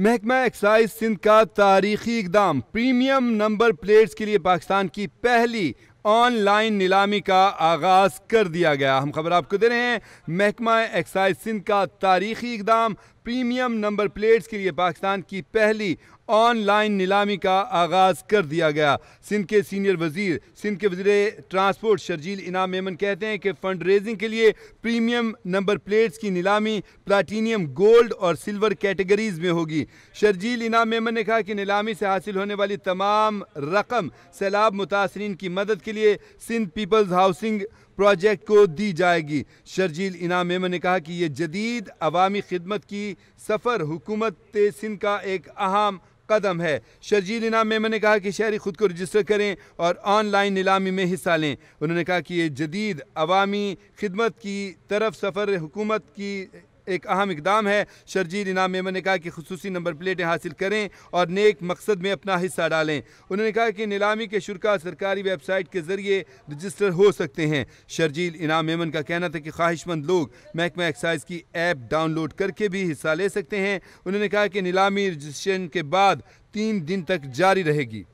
महकमा एक्साइज सिंध का तारीखी इकदाम प्रीमियम नंबर प्लेट्स के लिए पाकिस्तान की पहली ऑनलाइन नीलामी का आगाज़ कर दिया गया हम खबर आपको दे रहे हैं महकमा एक्साइज सिंध का तारीखी इकदाम प्रीमियम नंबर प्लेट्स के लिए पाकिस्तान की पहली ऑनलाइन नीलामी का आगाज़ कर दिया गया सिंध के सीनियर वजीर सिंध के वजीर ट्रांसपोर्ट शर्जील इनाम मेमन कहते हैं कि फ़ंड रेजिंग के लिए प्रीमियम नंबर प्लेट्स की नीलामी प्लाटीनियम गोल्ड और सिल्वर कैटेगरीज़ में होगी शर्जील इनाम मेमन ने कहा कि नीलामी से हासिल होने वाली तमाम रकम सैलाब मुतासरीन की मदद के लिए सिंध पीपल्स हाउसिंग प्रोजेक्ट को दी जाएगी शर्जील इनाम मेमन ने कहा कि ये जदीद अवामी खिदमत की सफ़र हुकूमत सिंध का एक अहम कदम है शर्जील इनाम मेमन ने कहा कि शहरी खुद को रजिस्टर करें और ऑनलाइन नीलामी में हिस्सा लें उन्होंने कहा कि ये जदीद अवामी खिदमत की तरफ सफ़र हुकूमत की एक अहम इकदाम है शर्जील इनाम मेमन ने कहा कि खसूस नंबर प्लेटें हासिल करें और नेक मकसद में अपना हिस्सा डालें उन्होंने कहा कि नीलामी के शुरा सरकारी वेबसाइट के ज़रिए रजिस्टर हो सकते हैं शर्जील इनाम मेमन का कहना था कि ख्वाहिशमंद लोग महकमा एक्साइज की ऐप डाउनलोड करके भी हिस्सा ले सकते हैं उन्होंने कहा कि नीलामी रजिस्ट्रेशन के बाद तीन दिन तक जारी रहेगी